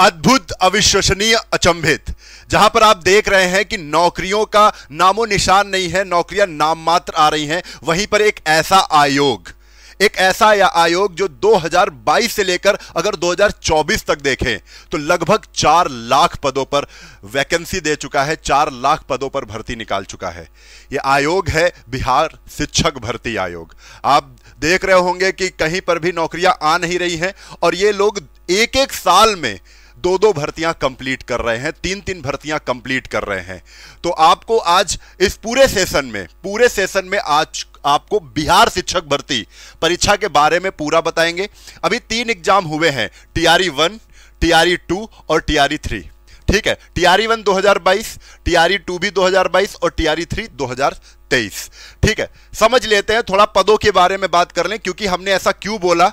अद्भुत अविश्वसनीय अचंभित जहां पर आप देख रहे हैं कि नौकरियों का नामो निशान नहीं है नौकरियां नाम मात्र आ रही हैं वहीं पर एक ऐसा आयोग एक ऐसा या आयोग जो 2022 से लेकर अगर 2024 तक देखें तो लगभग चार लाख पदों पर वैकेंसी दे चुका है चार लाख पदों पर भर्ती निकाल चुका है यह आयोग है बिहार शिक्षक भर्ती आयोग आप देख रहे होंगे कि कहीं पर भी नौकरियां आ नहीं रही हैं और ये लोग एक एक साल में दो दो भर्तियां कंप्लीट कर रहे हैं तीन तीन भर्तियां कंप्लीट कर रहे हैं तो आपको आज इस पूरे सेशन में पूरे सेशन में आज आपको बिहार शिक्षक भर्ती परीक्षा के बारे में पूरा बताएंगे अभी तीन एग्जाम हुए हैं TRE e one TRE two e और टीआरई थ्री e ठीक है टीआरई वन 2022, टीआरई टू भी 2022 और टीआरई थ्री 2023 ठीक है समझ लेते हैं थोड़ा पदों के बारे में बात कर लें क्योंकि हमने ऐसा क्यों बोला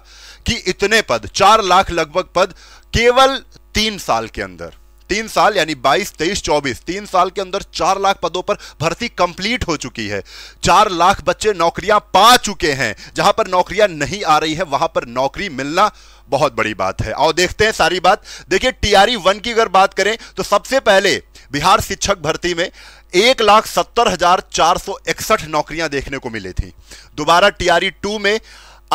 कि इतने पद चार लाख लगभग पद केवल तीन साल के अंदर तीन साल यानी 22, 23, 24 तीन साल के अंदर चार लाख पदों पर भर्ती कंप्लीट हो चुकी है चार लाख बच्चे नौकरियां पा चुके हैं जहां पर नौकरियां नहीं आ रही है वहां पर नौकरी मिलना बहुत बड़ी बात है और देखते हैं सारी बात देखिए टीआरई वन की अगर बात करें तो सबसे पहले बिहार शिक्षक भर्ती में एक लाख सत्तर हजार चार सौ इकसठ नौकरियां देखने को मिली थी दोबारा टीआरई टू में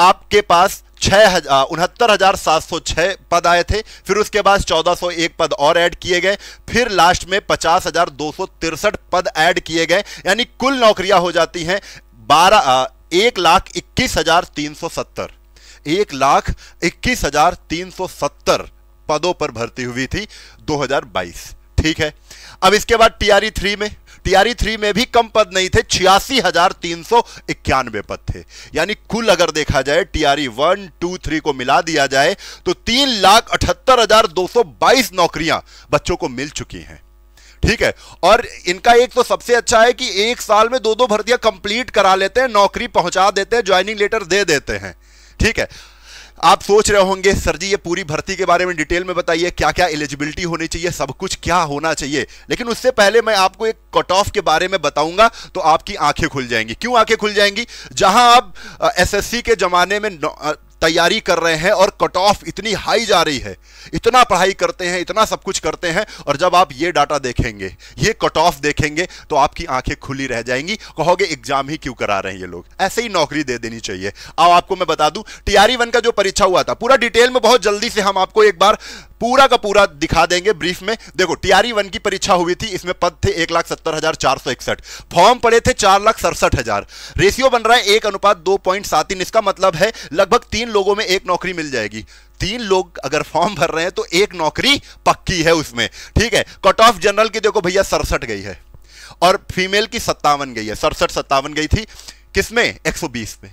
आपके पास छः हजार उनहत्तर हजार सात सौ छः पद आए थे फिर उसके बाद चौदह सौ एक पद और ऐड किए गए फिर लास्ट में पचास हजार दो सौ तिरसठ पद ऐड किए गए यानी कुल नौकरियां हो जाती हैं बारह एक लाख इक्कीस हजार तीन सौ सत्तर एक लाख इक्कीस हजार तीन सौ सत्तर पदों पर भर्ती हुई थी दो हजार बाईस ठीक है अब इसके बाद टीआरई थ्री e में टीआरई थ्री में भी कम पद नहीं थे छियासी हजार तीन सौ इक्यानवे पद थे यानी कुल अगर देखा जाए टीआरई वन टू थ्री को मिला दिया जाए तो तीन लाख अठहत्तर हजार दो सौ बाईस नौकरियां बच्चों को मिल चुकी हैं ठीक है और इनका एक तो सबसे अच्छा है कि एक साल में दो दो भर्तियां कंप्लीट करा लेते हैं नौकरी पहुंचा देते हैं ज्वाइनिंग लेटर दे देते हैं ठीक है आप सोच रहे होंगे सर जी ये पूरी भर्ती के बारे में डिटेल में बताइए क्या क्या एलिजिबिलिटी होनी चाहिए सब कुछ क्या होना चाहिए लेकिन उससे पहले मैं आपको एक कट ऑफ के बारे में बताऊंगा तो आपकी आंखें खुल जाएंगी क्यों आंखें खुल जाएंगी जहां आप एसएससी के जमाने में तैयारी कर रहे हैं और कट ऑफ इतनी हाई जा रही है इतना पढ़ाई करते हैं इतना सब कुछ करते हैं और जब आप ये डाटा देखेंगे ये कट ऑफ देखेंगे तो आपकी आंखें खुली रह जाएंगी कहोगे एग्जाम ही क्यों करा रहे हैं ये लोग ऐसे ही नौकरी दे देनी चाहिए अब आपको मैं बता दूं टीआरई वन e का जो परीक्षा हुआ था पूरा डिटेल में बहुत जल्दी से हम आपको एक बार पूरा का पूरा दिखा देंगे ब्रीफ में देखो टीआरई वन e की परीक्षा हुई थी इसमें पद थे एक लाख सत्तर हजार चार सौ इकसठ फॉर्म पड़े थे चार लाख सड़सठ हजार रेशियो बन रहा है एक अनुपात दो पॉइंट सात तीन इसका मतलब है लगभग तीन तीन लोगों में एक नौकरी मिल जाएगी तीन लोग अगर फॉर्म भर रहे हैं तो एक नौकरी पक्की है उसमें ठीक है कट ऑफ जनरल की देखो भैया सड़सठ गई है और फीमेल की सत्तावन गई है सड़सठ सत्तावन गई थी किसमें बीस में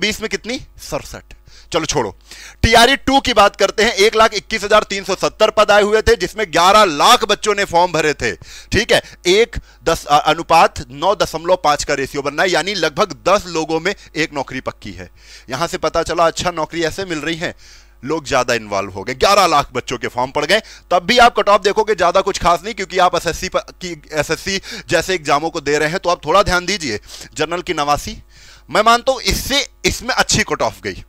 बीस में कितनी सड़सठ चलो छोड़ो टीआरई टू की बात करते हैं एक लाख इक्कीस हजार तीन सौ सत्तर पद आए हुए थे जिसमें ग्यारह लाख बच्चों ने फॉर्म भरे थे ठीक है एक दस अनुपात नौ दशमलव पांच का रेशियो बनना है यानी लगभग दस लोगों में एक नौकरी पक्की है यहां से पता चला अच्छा नौकरी ऐसे मिल रही है लोग ज्यादा इन्वॉल्व हो गए 11 लाख बच्चों के फॉर्म पड़ गए तब भी आप कट ऑफ देखोगे ज्यादा कुछ खास नहीं क्योंकि आप एसएससी की एसएससी जैसे एग्जामों को दे रहे हैं तो आप थोड़ा ध्यान दीजिए जनरल की नवासी मैं मानता हूं इससे इसमें अच्छी कट ऑफ गई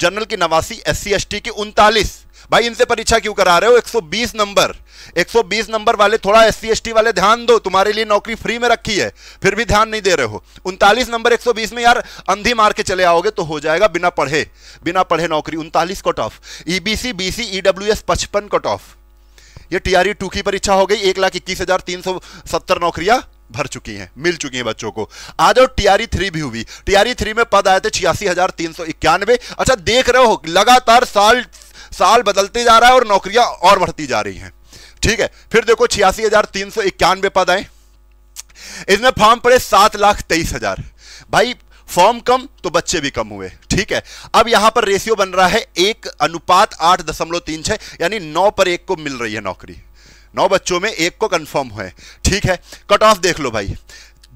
जनरल की नवासी एस सी की उनतालीस भाई इनसे परीक्षा क्यों करा रहे हो 120 नंबर 120 नंबर वाले थोड़ा एस सी वाले ध्यान दो तुम्हारे लिए नौकरी फ्री में रखी है फिर भी ध्यान नहीं दे रहे हो उनतालीस नंबर 120 में यार अंधी मार के चले आओगे तो हो जाएगा बिना पढ़े बिना पढ़े नौकरी उनतालीस cut off EBC BC EW S पचपन कट ऑफ ये टीआरई e टू की परीक्षा हो गई एक लाख इक्कीस हजार तीन सौ सत्तर नौकरियां भर चुकी हैं मिल चुकी हैं बच्चों को आ जाओ टीआरई थ्री भी हुई टीआरई थ्री में पद आए थे छियासी हजार तीन सौ इक्यानवे अच्छा देख रहे हो लगातार साल साल बदलते जा रहा है और नौकरियां और बढ़ती जा रही हैं ठीक है फिर देखो छियासी हजार तीन सौ इक्यानवे पद आए इसमें फॉर्म पड़े सात लाख तेईस हजार भाई फॉर्म कम तो बच्चे भी कम हुए ठीक है अब यहां पर रेशियो बन रहा है एक अनुपात आठ दशमलव तीन छह यानी नौ पर एक को मिल रही है नौकरी नौ बच्चों में एक को कन्फर्म हुए ठीक है कट ऑफ देख लो भाई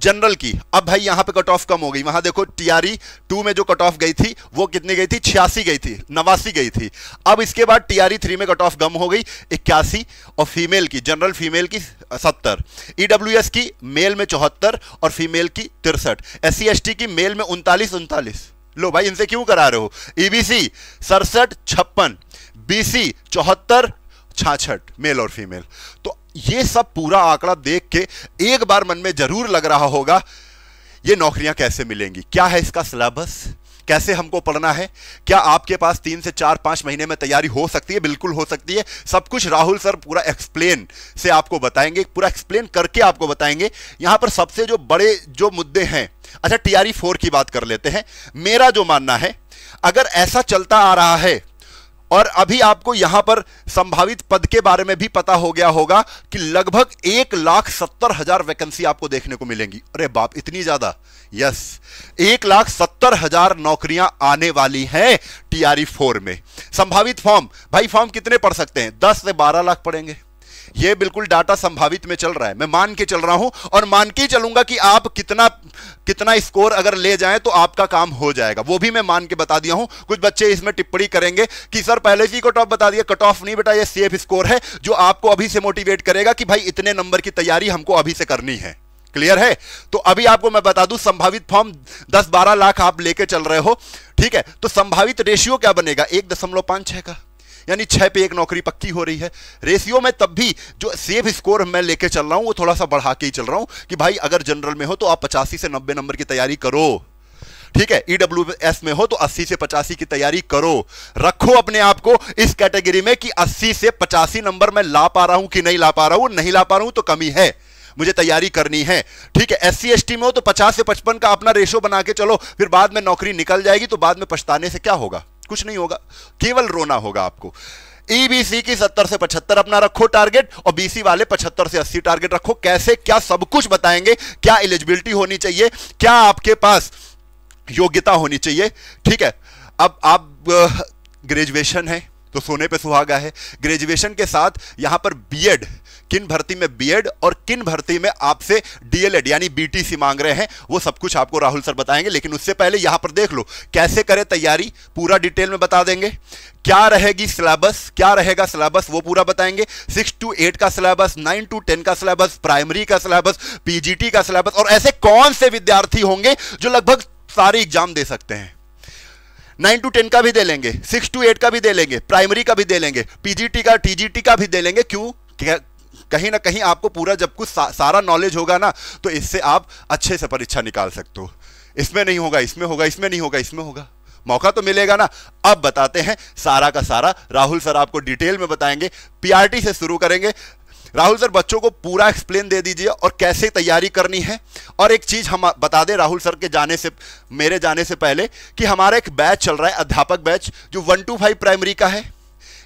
जनरल की अब भाई यहां पे कट ऑफ कम हो गई वहां देखो टीआरई टू e में जो कट ऑफ गई थी वो कितनी गई थी छियासी गई थी नवासी गई थी अब इसके बाद टीआरई थ्री e में कट ऑफ कम हो गई इक्यासी और फीमेल की जनरल फीमेल की सत्तर ईडब्ल्यूएस e की मेल में चौहत्तर और फीमेल की तिरसठ एस सी की मेल में उनतालीस उनतालीस लो भाई इनसे क्यों करा रहे हो ईबीसी सड़सठ छप्पन बीसी चौहत्तर छाछठ मेल और फीमेल तो ये सब पूरा आंकड़ा देख के एक बार मन में जरूर लग रहा होगा ये नौकरियां कैसे मिलेंगी क्या है इसका सिलेबस कैसे हमको पढ़ना है क्या आपके पास तीन से चार पांच महीने में तैयारी हो सकती है बिल्कुल हो सकती है सब कुछ राहुल सर पूरा एक्सप्लेन से आपको बताएंगे पूरा एक्सप्लेन करके आपको बताएंगे यहां पर सबसे जो बड़े जो मुद्दे हैं अच्छा टीआरई फोर e की बात कर लेते हैं मेरा जो मानना है अगर ऐसा चलता आ रहा है और अभी आपको यहां पर संभावित पद के बारे में भी पता हो गया होगा कि लगभग एक लाख सत्तर हजार वैकेंसी आपको देखने को मिलेंगी अरे बाप इतनी ज्यादा यस एक लाख सत्तर हजार नौकरियां आने वाली हैं टीआरई फोर में संभावित फॉर्म भाई फॉर्म कितने पढ़ सकते हैं दस से बारह लाख पढ़ेंगे ये बिल्कुल डाटा संभावित में चल रहा है मैं मान के चल रहा हूं और मान के चलूंगा कि आप कितना कितना स्कोर अगर ले जाएं तो आपका काम हो जाएगा वो भी मैं मान के बता दिया हूं कुछ बच्चे इसमें टिप्पणी करेंगे कि सर पहले से ही कट ऑफ बता दिया कट ऑफ नहीं बेटा ये सेफ स्कोर है जो आपको अभी से मोटिवेट करेगा कि भाई इतने नंबर की तैयारी हमको अभी से करनी है क्लियर है तो अभी आपको मैं बता दूं संभावित फॉर्म 10-12 लाख आप लेके चल रहे हो ठीक है तो संभावित रेशियो क्या बनेगा एक दशमलव पांच छह का यानी छः पे एक नौकरी पक्की हो रही है रेशियो में तब भी जो सेफ स्कोर मैं लेके चल रहा हूँ वो थोड़ा सा बढ़ा के ही चल रहा हूँ कि भाई अगर जनरल में हो तो आप पचासी से नब्बे नंबर की तैयारी करो ठीक है ईडब्ल्यू e एस में हो तो 80 से पचासी की तैयारी करो रखो अपने आप को इस कैटेगरी में कि 80 से पचासी नंबर मैं ला पा रहा हूं कि नहीं ला पा रहा हूं नहीं ला पा रहा हूं तो कमी है मुझे तैयारी करनी है ठीक है एस सी में हो तो पचास से पचपन का अपना रेशो बना के चलो फिर बाद में नौकरी निकल जाएगी तो बाद में पछताने से क्या होगा कुछ नहीं होगा केवल रोना होगा आपको ईबीसी की 70 से 75 अपना रखो टारगेट और बीसी वाले 75 से 80 टारगेट रखो कैसे क्या सब कुछ बताएंगे क्या एलिजिबिलिटी होनी चाहिए क्या आपके पास योग्यता होनी चाहिए ठीक है अब आप ग्रेजुएशन है तो सोने पे सुहागा है ग्रेजुएशन के साथ यहां पर बीएड किन भर्ती में बीएड और किन भर्ती में आपसे डीएलएड यानी बीटीसी मांग रहे हैं वो सब कुछ आपको राहुल सर बताएंगे लेकिन उससे पहले यहां पर देख लो कैसे करें तैयारी पूरा डिटेल में बता देंगे क्या रहेगी सिलेबस क्या रहेगा सिलेबस वो पूरा बताएंगे सिक्स टू एट का सिलेबस नाइन टू टेन का सिलेबस प्राइमरी का सिलेबस पीजीटी का सिलेबस और ऐसे कौन से विद्यार्थी होंगे जो लगभग सारे एग्जाम दे सकते हैं नाइन टू टेन का भी दे लेंगे सिक्स टू एट का भी दे लेंगे प्राइमरी का भी दे लेंगे पीजीटी का टीजीटी का भी दे लेंगे क्यों कहीं ना कहीं आपको पूरा जब कुछ सा, सारा नॉलेज होगा ना तो इससे आप अच्छे से परीक्षा निकाल सकते हो इसमें नहीं होगा इसमें होगा इसमें नहीं होगा इसमें होगा मौका तो मिलेगा ना अब बताते हैं सारा का सारा राहुल सर आपको डिटेल में बताएंगे पीआरटी से शुरू करेंगे राहुल सर बच्चों को पूरा एक्सप्लेन दे दीजिए और कैसे तैयारी करनी है और एक चीज़ हम बता दें राहुल सर के जाने से मेरे जाने से पहले कि हमारा एक बैच चल रहा है अध्यापक बैच जो वन टू फाइव प्राइमरी का है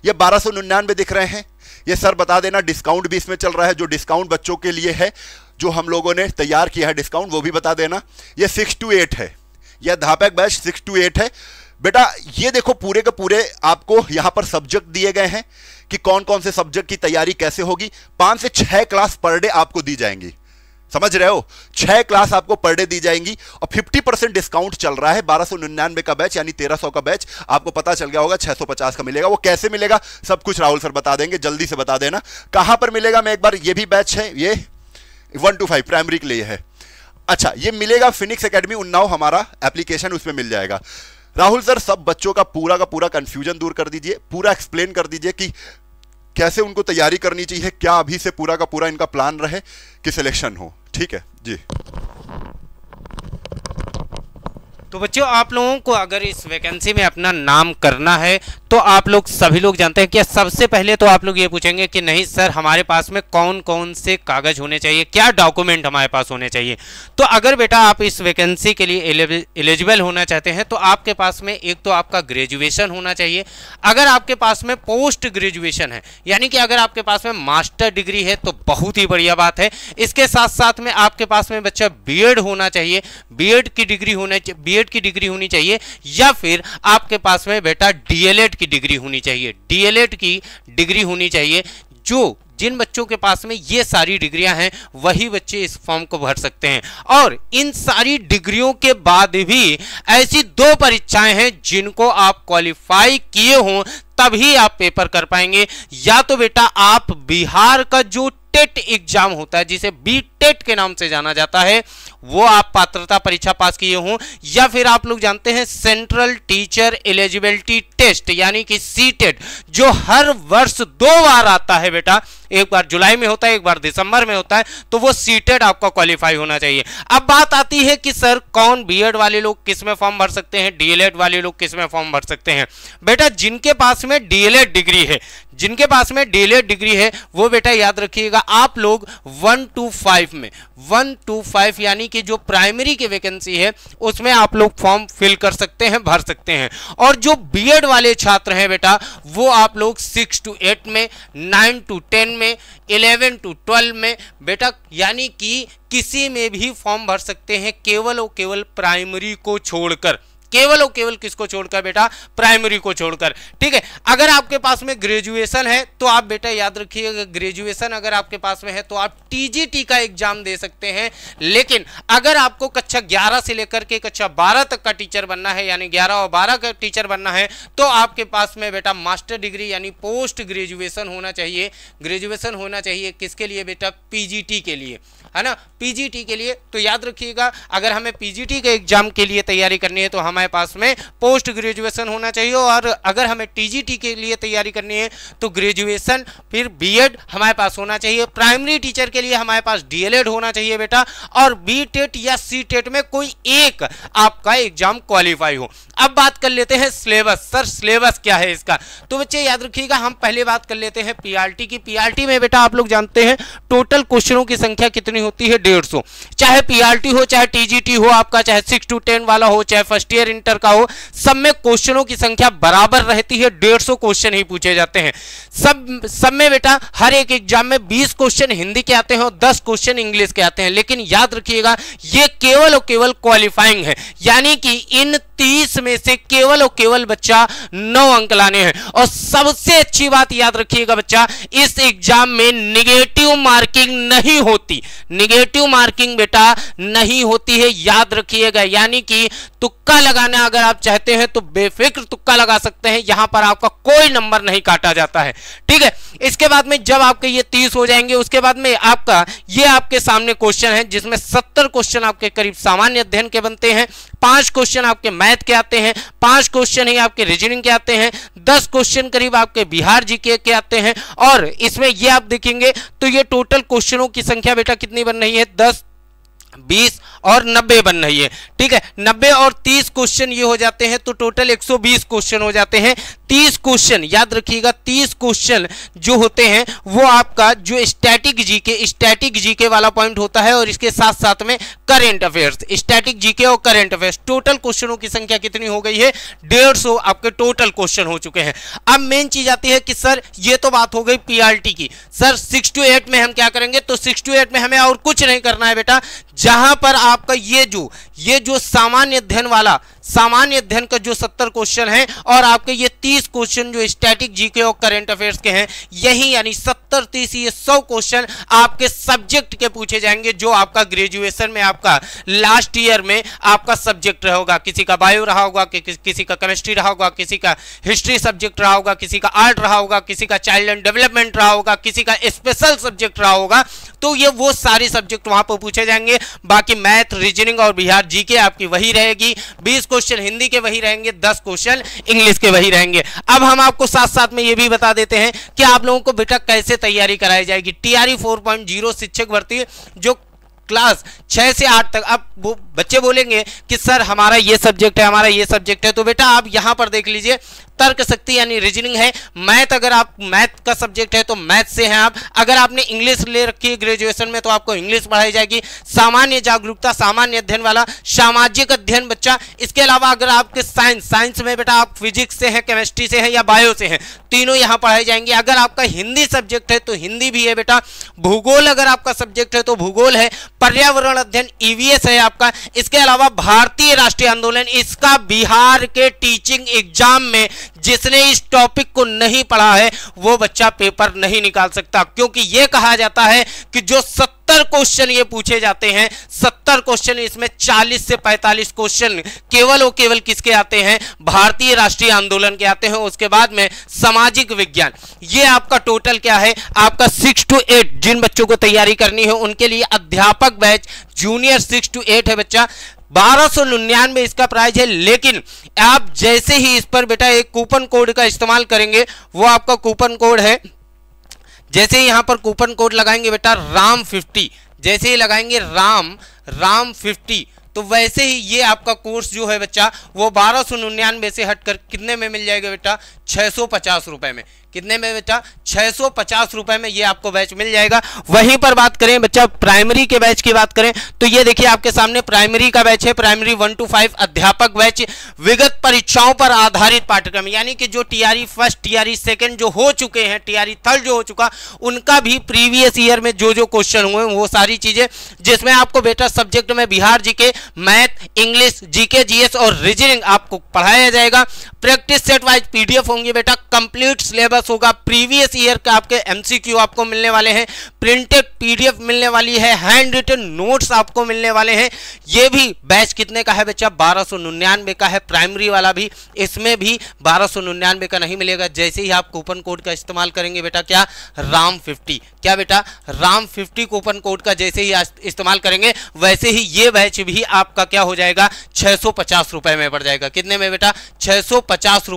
यह बारह सौ निन्यानवे दिख रहे हैं ये सर बता देना डिस्काउंट भी इसमें चल रहा है जो डिस्काउंट बच्चों के लिए है जो हम लोगों ने तैयार किया है डिस्काउंट वो भी बता देना ये सिक्स टू एट है यह धापैक बैच सिक्स टू एट है बेटा ये देखो पूरे के पूरे आपको यहाँ पर सब्जेक्ट दिए गए हैं कि कौन कौन से सब्जेक्ट की तैयारी कैसे होगी पाँच से छः क्लास पर डे आपको दी जाएंगी समझ रहे हो छह क्लास आपको पर डे दी जाएंगी और 50 परसेंट डिस्काउंट चल रहा है बारह सौ निन्यानवे का बैच यानी 1300 का बैच आपको पता चल गया होगा 650 का मिलेगा वो कैसे मिलेगा सब कुछ राहुल सर बता देंगे जल्दी से बता देना कहां पर मिलेगा मैं एक बार ये भी बैच है ये वन टू फाइव प्राइमरी के लिए है अच्छा ये मिलेगा फिनिक्स अकेडमी उन्नाव हमारा एप्लीकेशन उसमें मिल जाएगा राहुल सर सब बच्चों का पूरा का पूरा कंफ्यूजन दूर कर दीजिए पूरा एक्सप्लेन कर दीजिए कि कैसे उनको तैयारी करनी चाहिए क्या अभी से पूरा का पूरा इनका प्लान रहे कि सिलेक्शन हो ठीक है जी तो बच्चों आप लोगों को अगर इस वैकेंसी में अपना नाम करना है तो आप लोग सभी लोग जानते हैं कि सबसे पहले तो आप लोग ये पूछेंगे कि नहीं सर हमारे पास में कौन कौन से कागज होने चाहिए क्या डॉक्यूमेंट हमारे पास होने चाहिए तो अगर बेटा आप इस वैकेंसी के लिए एलिजिबल होना चाहते हैं तो आपके पास में एक तो आपका ग्रेजुएशन होना चाहिए अगर आपके पास में पोस्ट ग्रेजुएशन है यानी कि अगर आपके पास में मास्टर डिग्री है तो बहुत ही बढ़िया बात है इसके साथ साथ में आपके पास में बच्चा बी होना चाहिए बी की डिग्री होना चाहिए बीएड की डिग्री होनी चाहिए या फिर आपके पास में बेटा डीएलएड की डिग्री होनी चाहिए डीएलएड की डिग्री होनी चाहिए जो जिन बच्चों के पास में ये सारी डिग्रियां हैं वही बच्चे इस फॉर्म को भर सकते हैं और इन सारी डिग्रियों के बाद भी ऐसी दो परीक्षाएं हैं जिनको आप क्वालिफाई किए हों तभी आप पेपर कर पाएंगे या तो बेटा आप बिहार का जो टेट एग्जाम होता है जिसे बी टेट के नाम से जाना जाता है वो आप पात्रता परीक्षा पास किए हों या फिर आप लोग जानते हैं सेंट्रल टीचर एलिजिबिलिटी टेस्ट यानी कि सी जो हर वर्ष दो बार आता है बेटा एक बार जुलाई में होता है एक बार दिसंबर में होता है तो वो सीटेड आपका क्वालिफाई होना चाहिए अब बात आती है कि सर कौन बी वाले लोग किस में फॉर्म भर सकते हैं डीएलएड वाले लोग किस में फॉर्म भर सकते हैं बेटा जिनके पास में डीएलएड डिग्री है जिनके पास में डीएलएड डिग्री है वो बेटा याद रखिएगा आप लोग वन टू फाइव में वन टू फाइव यानी कि जो प्राइमरी की वैकेंसी है उसमें आप लोग फॉर्म फिल कर सकते हैं भर सकते हैं और जो बीएड वाले छात्र हैं बेटा वो आप लोग सिक्स टू एट में नाइन टू टेन में में 11 टू 12 में बेटा यानी कि किसी में भी फॉर्म भर सकते हैं केवल और केवल प्राइमरी को छोड़कर केवल और केवल किसको छोड़कर बेटा प्राइमरी को छोड़कर ठीक है अगर आपके पास में ग्रेजुएशन है तो आप बेटा याद रखिएगा ग्रेजुएशन अगर आपके पास में है तो आप टीजीटी का एग्जाम दे सकते हैं लेकिन अगर आपको कक्षा ग्यारह से लेकर के कक्षा बारह तक का टीचर बनना है यानी ग्यारह और बारह का टीचर बनना है तो आपके पास में बेटा मास्टर डिग्री यानी पोस्ट ग्रेजुएशन होना चाहिए ग्रेजुएशन होना चाहिए किसके लिए बेटा पीजीटी के लिए है ना पीजीटी के लिए तो याद रखिएगा अगर हमें पीजीटी के एग्जाम के लिए तैयारी करनी है तो हमारे पास में पोस्ट ग्रेजुएशन होना चाहिए और अगर हमें टीजीटी के लिए तैयारी करनी है तो ग्रेजुएशन फिर बीएड हमारे पास होना चाहिए प्राइमरी टीचर के लिए हमारे पास डीएलएड होना चाहिए बेटा और बी या सी में कोई एक आपका एग्जाम क्वालिफाई हो अब बात कर लेते हैं सिलेबस सर सिलेबस क्या है इसका तो बच्चे याद रखिएगा हम पहले बात कर लेते हैं पीआरटी की पीआरटी में बेटा आप लोग जानते हैं टोटल क्वेश्चनों की संख्या कितनी होती है डेढ़ सौ चाहे पीआरटी हो चाहे टीजीटी हो आपका चाहे सिक्स टू टेन वाला हो चाहे फर्स्ट ईयर इंटर का हो सब में क्वेश्चनों की संख्या बराबर रहती है डेढ़ सौ क्वेश्चन ही पूछे जाते हैं सब सब में बेटा हर एक एग्जाम में बीस क्वेश्चन हिंदी के आते हैं और दस क्वेश्चन इंग्लिश के आते हैं लेकिन याद रखिएगा ये केवल और केवल क्वालिफाइंग है यानी कि इन तीस में से केवल और केवल बच्चा नौ अंक लाने हैं और सबसे अच्छी बात याद रखिएगा बच्चा इस एग्जाम में निगेटिव मार्किंग नहीं होती निगेटिव मार्किंग बेटा नहीं होती है याद रखिएगा यानी कि तुक्का लगाना अगर आप चाहते हैं तो बेफिक्र तुक्का लगा सकते हैं यहां पर आपका कोई नंबर नहीं काटा जाता है ठीक है इसके बाद में जब आपके ये तीस हो जाएंगे उसके बाद में आपका ये आपके सामने क्वेश्चन है जिसमें सत्तर क्वेश्चन आपके करीब सामान्य अध्ययन के बनते हैं पांच क्वेश्चन आपके मैथ मैथ के आते हैं पांच क्वेश्चन ही आपके रीजनिंग के आते हैं दस क्वेश्चन करीब आपके बिहार जीके के आते हैं और इसमें ये आप देखेंगे तो ये टोटल क्वेश्चनों की संख्या बेटा कितनी बन रही है दस बीस और नब्बे बन रही है ठीक है नब्बे और तीस क्वेश्चन ये हो जाते हैं तो टोटल एक सौ बीस क्वेश्चन हो जाते हैं तीस क्वेश्चन याद रखिएगा तीस क्वेश्चन जो होते हैं वो आपका जो स्टैटिक जीके स्टैटिक जीके वाला पॉइंट होता है और इसके साथ साथ में करेंट अफेयर्स स्टैटिक जीके और करेंट अफेयर्स टोटल क्वेश्चनों की संख्या कितनी हो गई है डेढ़ आपके टोटल क्वेश्चन हो चुके हैं अब मेन चीज आती है कि सर ये तो बात हो गई पीआरटी की सर सिक्स टू एट में हम क्या करेंगे तो सिक्स टू एट में हमें और कुछ नहीं करना है बेटा जहां पर आपका ये जो ये जो सामान्य अध्ययन वाला सामान्य अध्ययन का जो सत्तर क्वेश्चन है और आपके ये तीस क्वेश्चन जो स्टैटिक जीके और करेंट अफेयर्स के हैं यही यानी सत्तर तीस ये सौ क्वेश्चन आपके सब्जेक्ट के पूछे जाएंगे जो आपका ग्रेजुएशन में आपका लास्ट ईयर में आपका सब्जेक्ट रहे होगा किसी का बायो रहा होगा कि, कि, किसी का केमिस्ट्री रहा होगा किसी का हिस्ट्री सब्जेक्ट रहा होगा किसी का आर्ट रहा होगा किसी का चाइल्ड एंड डेवलपमेंट रहा होगा किसी का स्पेशल सब्जेक्ट रहा होगा तो ये वो सारे सब्जेक्ट वहां पर पूछे जाएंगे बाकी मैथ रीजनिंग और बिहार जीके आपकी वही रहेगी बीस क्वेश्चन हिंदी के वही रहेंगे दस क्वेश्चन इंग्लिश के वही रहेंगे अब हम आपको साथ साथ में ये भी बता देते हैं कि आप लोगों को बेटा कैसे तैयारी कराई जाएगी टीआरई 4.0 शिक्षक भर्ती जो क्लास छह से आठ तक अब बच्चे बोलेंगे कि सर हमारा ये सब्जेक्ट है हमारा ये सब्जेक्ट है तो बेटा आप यहाँ पर देख लीजिए तर्क शक्ति यानी रीजनिंग है मैथ अगर आप मैथ का सब्जेक्ट है तो मैथ से हैं आप अगर आपने इंग्लिश ले रखी है ग्रेजुएशन में तो आपको इंग्लिश पढ़ाई जाएगी सामान्य जागरूकता सामान्य अध्ययन वाला सामाजिक अध्ययन बच्चा इसके अलावा अगर आपके साइंस साइंस में बेटा आप फिजिक्स से हैं केमिस्ट्री से हैं या बायो से हैं तीनों यहाँ पढ़ाई जाएंगे अगर आपका हिंदी सब्जेक्ट है तो हिंदी भी है बेटा भूगोल अगर आपका सब्जेक्ट है तो भूगोल है पर्यावरण अध्ययन ईवीएस e है आपका इसके अलावा भारतीय राष्ट्रीय आंदोलन इसका बिहार के टीचिंग एग्जाम में जिसने इस टॉपिक को नहीं पढ़ा है वो बच्चा पेपर नहीं निकाल सकता क्योंकि ये कहा जाता है कि जो सत्य क्वेश्चन ये पूछे जाते हैं सत्तर क्वेश्चन इसमें चालीस से पैंतालीस क्वेश्चन केवल और केवल किसके आते हैं भारतीय राष्ट्रीय आंदोलन के आते हैं उसके बाद में सामाजिक विज्ञान ये आपका टोटल क्या है आपका सिक्स टू एट जिन बच्चों को तैयारी करनी है उनके लिए अध्यापक batch junior six two eight है बच्चा बारह सौ निन्यानवे इसका प्राइस है लेकिन आप जैसे ही इस पर बेटा एक कूपन कोड का इस्तेमाल करेंगे वो आपका कूपन कोड है जैसे यहां पर कूपन कोड लगाएंगे बेटा राम फिफ्टी जैसे ही लगाएंगे राम राम फिफ्टी तो वैसे ही ये आपका कोर्स जो है बच्चा वो बारह सौ निन्यानवे से हटकर कितने में मिल जाएगा बेटा छः सौ पचास रुपए में कितने में बच्चा छः सौ पचास में ये आपको बैच मिल जाएगा वहीं पर बात करें बच्चा प्राइमरी के बैच की बात करें तो ये देखिए आपके सामने प्राइमरी का बैच है प्राइमरी वन टू फाइव अध्यापक बैच विगत परीक्षाओं पर आधारित पाठ्यक्रम यानी कि जो टीआरई फर्स्ट टीआरई सेकंड जो हो चुके हैं टीआरई थर्ड e जो हो चुका उनका भी प्रीवियस ईयर में जो जो क्वेश्चन हुए वो सारी चीज़ें जिसमें आपको बेटा सब्जेक्ट में Bihar GK math English GK GS और रीजनिंग आपको पढ़ाया जाएगा प्रैक्टिस सेट वाइज पीडीएफ होंगी बेटा कंप्लीट सिलेबस सिलेबस होगा प्रीवियस ईयर के आपके एमसीक्यू आपको मिलने वाले हैं प्रिंटेड पीडीएफ मिलने वाली है हैंड रिटन नोट्स आपको मिलने वाले हैं ये भी बैच कितने का है बच्चा बारह का है प्राइमरी वाला भी इसमें भी बारह का नहीं मिलेगा जैसे ही आप कूपन कोड का इस्तेमाल करेंगे बेटा क्या राम फिफ्टी क्या बेटा राम फिफ्टी कूपन कोड का जैसे ही इस्तेमाल करेंगे वैसे ही ये बैच भी आपका क्या हो जाएगा छह रुपए में पड़ जाएगा कितने में बेटा छह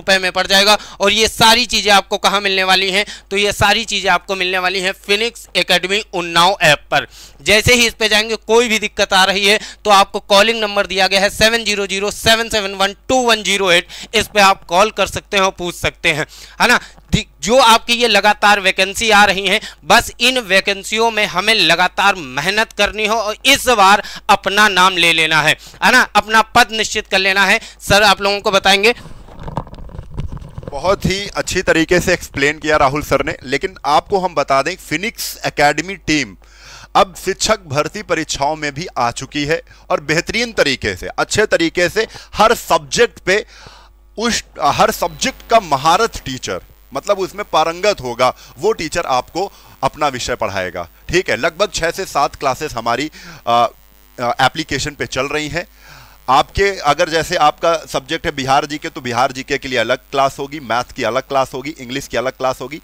रुपए में पड़ जाएगा और ये सारी चीजें आपको कहा कहाँ मिलने वाली हैं तो ये सारी चीज़ें आपको मिलने वाली हैं फिनिक्स एकेडमी उन्नाव ऐप पर जैसे ही इस पे जाएंगे कोई भी दिक्कत आ रही है तो आपको कॉलिंग नंबर दिया गया है seven zero zero seven seven one two one zero eight इस पर आप कॉल कर सकते हैं और पूछ सकते हैं है ना जो आपकी ये लगातार वैकेंसी आ रही हैं बस इन वैकेंसियों में हमें लगातार मेहनत करनी हो और इस बार अपना नाम ले लेना है है ना अपना पद निश्चित कर लेना है सर आप लोगों को बताएंगे बहुत ही अच्छी तरीके से एक्सप्लेन किया राहुल सर ने लेकिन आपको हम बता दें फिनिक्स एकेडमी टीम अब शिक्षक भर्ती परीक्षाओं में भी आ चुकी है और बेहतरीन तरीके से अच्छे तरीके से हर सब्जेक्ट पे उस हर सब्जेक्ट का महारत टीचर मतलब उसमें पारंगत होगा वो टीचर आपको अपना विषय पढ़ाएगा ठीक है लगभग छः से सात क्लासेस हमारी एप्लीकेशन पे चल रही हैं आपके अगर जैसे आपका सब्जेक्ट है बिहार जीके तो बिहार जीके के लिए अलग क्लास होगी मैथ की अलग क्लास होगी इंग्लिश की अलग क्लास होगी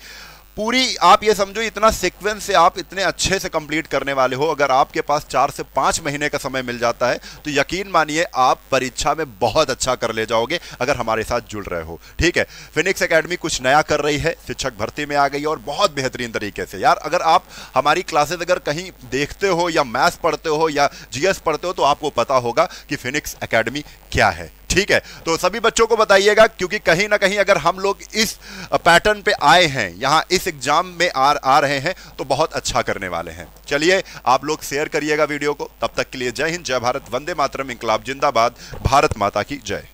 पूरी आप ये समझो इतना सीक्वेंस से आप इतने अच्छे से कंप्लीट करने वाले हो अगर आपके पास चार से पाँच महीने का समय मिल जाता है तो यकीन मानिए आप परीक्षा में बहुत अच्छा कर ले जाओगे अगर हमारे साथ जुड़ रहे हो ठीक है फिनिक्स एकेडमी कुछ नया कर रही है शिक्षक भर्ती में आ गई और बहुत बेहतरीन तरीके से यार अगर आप हमारी क्लासेज अगर कहीं देखते हो या मैथ्स पढ़ते हो या जी पढ़ते हो तो आपको पता होगा कि फिनिक्स अकेडमी क्या है ठीक है तो सभी बच्चों को बताइएगा क्योंकि कहीं ना कहीं अगर हम लोग इस पैटर्न पे आए हैं यहाँ इस एग्जाम में आ, आ रहे हैं तो बहुत अच्छा करने वाले हैं चलिए आप लोग शेयर करिएगा वीडियो को तब तक के लिए जय हिंद जय भारत वंदे मातरम इंकलाब जिंदाबाद भारत माता की जय